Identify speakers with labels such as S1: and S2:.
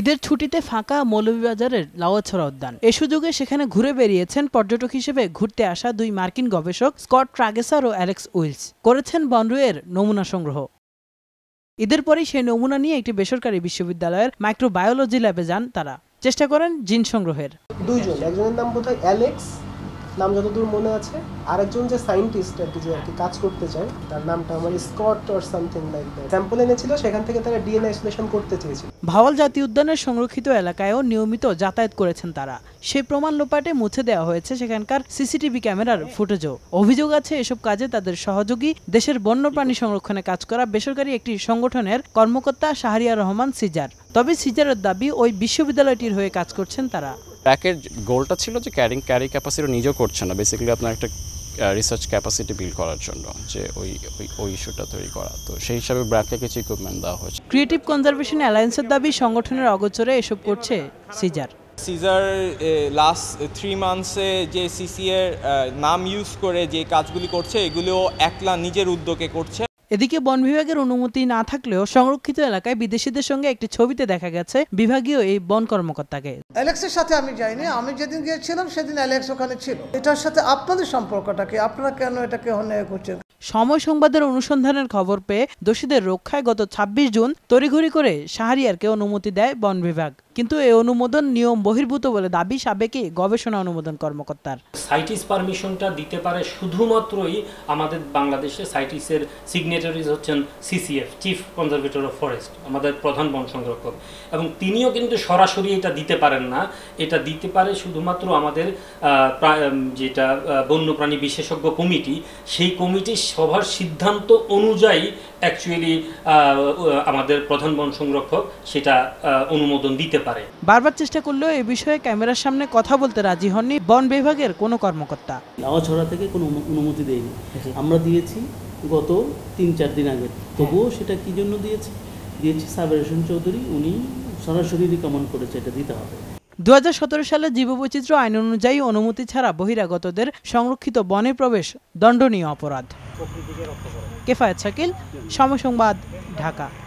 S1: ঈদের ছুটিতে ফাঁকা মৌলভীবাজারের লাওয়াছড়া উদ্যান এ সুযোগে সেখানে ঘুরে বেরিয়েছেন পর্যটক হিসেবে ঘুরতে আসা দুই মার্কিন গবেষক স্কট ট্রাগেসার ও অ্যালেক্স উইলস করেছেন বনরুয়ের নমুনা সংগ্রহ ঈদের পরেই সেই নমুনা নিয়ে একটি বেসরকারি বিশ্ববিদ্যালয়ের মাইক্রোবায়োলজি ল্যাবে যান তারা চেষ্টা করেন জিন সংগ্রহের দুইজন একজনের নাম হয় অ্যালেক্স নাম যতদূর মনে আছে আরেকজন যে সায়েন্টিস্ট আর কি যে আর কি কাজ করতে চায় তার নামটা আমার Scott or something like that sample এনেছিল সেখান থেকে তারা ডিএনএ আইসোলেশন করতে চেয়েছিল ভাওয়াল জাতীয় উদ্যানের সংরক্ষিত এলাকায়ও নিয়মিত যাতায়াত করেছেন তারা সেই প্রমাণ লোপাটে মুছে দেওয়া হয়েছে সেখানকার সিসিটিভি ক্যামেরার ফুটেজও অভিযোগ আছে এসব কাজে তাদের সহযোগী দেশের বন্যপ্রাণী সংরক্ষণে কাজ করা বেসরকারি একটি সংগঠনের কর্মকর্তা শাহরিয়া রহমান সিজার তবে সিজারের দাবি ওই বিশ্ববিদ্যালয়টির হয়ে কাজ করছেন তারা
S2: প্যাকের গোলটা ছিল যে ক্যারিং ক্যারি ক্যাপাসিটি নিজেও করছে না বেসিক্যালি আপনার একটা রিসার্চ ক্যাপাসিটি বিল্ড করার জন্য যে ওই ওই ওই ইস্যুটা তৈরি করা তো সেই হিসাবে ব্র্যাকে কিছু ইকুইপমেন্ট দেওয়া হয়েছে
S1: ক্রিয়েটিভ কনজারভেশন অ্যালায়েন্সের দাবি সংগঠনের অগোচরে এসব করছে সিজার
S2: সিজার লাস্ট থ্রি মান্থসে যে সিসিএর নাম ইউজ করে যে কাজগুলি করছে এগুলিও একলা নিজের উদ্যোগে করছে
S1: এদিকে বন বিভাগের অনুমতি না থাকলেও সংরক্ষিত এলাকায় বিদেশিদের সঙ্গে একটি ছবিতে দেখা গেছে বিভাগীয় এই বন কর্মকর্তাকে অ্যালেক্সের সাথে আমি যাইনি আমি যেদিন গিয়েছিলাম সেদিন অ্যালেক্স ওখানে ছিল এটার সাথে আপনাদের সম্পর্কটাকে আপনারা কেন এটাকে অন্যায় করছেন সময় সংবাদের অনুসন্ধানের খবর পেয়ে দোষীদের রক্ষায় গত ২৬ জুন তড়িঘড়ি করে শাহরিয়ারকে অনুমতি দেয় বন বিভাগ কিন্তু এই অনুমোদন নিয়ম বহির্ভূত বলে দাবি সাবেকে গবেষণা অনুমোদন কর্মকর্তার
S2: সাইটিস পারমিশনটা দিতে পারে শুধুমাত্রই আমাদের বাংলাদেশে সাইটিসের সিগনেটারিজ হচ্ছেন CCF chief conservator of forest আমাদের প্রধান বন সংরক্ষক এবং তিনিও কিন্তু সরাসরি এটা দিতে পারেন না এটা দিতে পারে শুধুমাত্র আমাদের যেটা বন্যপ্রাণী বিশেষজ্ঞ কমিটি সেই কমিটির সভার সিদ্ধান্ত অনুযায়ী অ্যাকচুয়ালি আমাদের প্রধান বন সংরক্ষক সেটা অনুমোদন দিতে পারে
S1: বারবার চেষ্টা করলেও এ বিষয়ে ক্যামেরার সামনে কথা বলতে রাজি হননি বন বিভাগের কোনো কর্মকর্তা
S2: লাওয়াছড়া থেকে কোনো অনুমতি দেয়নি আমরা দিয়েছি গত তিন চার দিন আগে তবুও সেটা কি জন্য দিয়েছে দিয়েছি সাবের চৌধুরী উনি সরাসরি রিকমেন্ড করেছে এটা দিতে হবে
S1: দু সালে জীববৈচিত্র্য আইন অনুযায়ী অনুমতি ছাড়া বহিরাগতদের সংরক্ষিত বনে প্রবেশ দণ্ডনীয় অপরাধ কেফায়াত শাকিল সমসংবাদ ঢাকা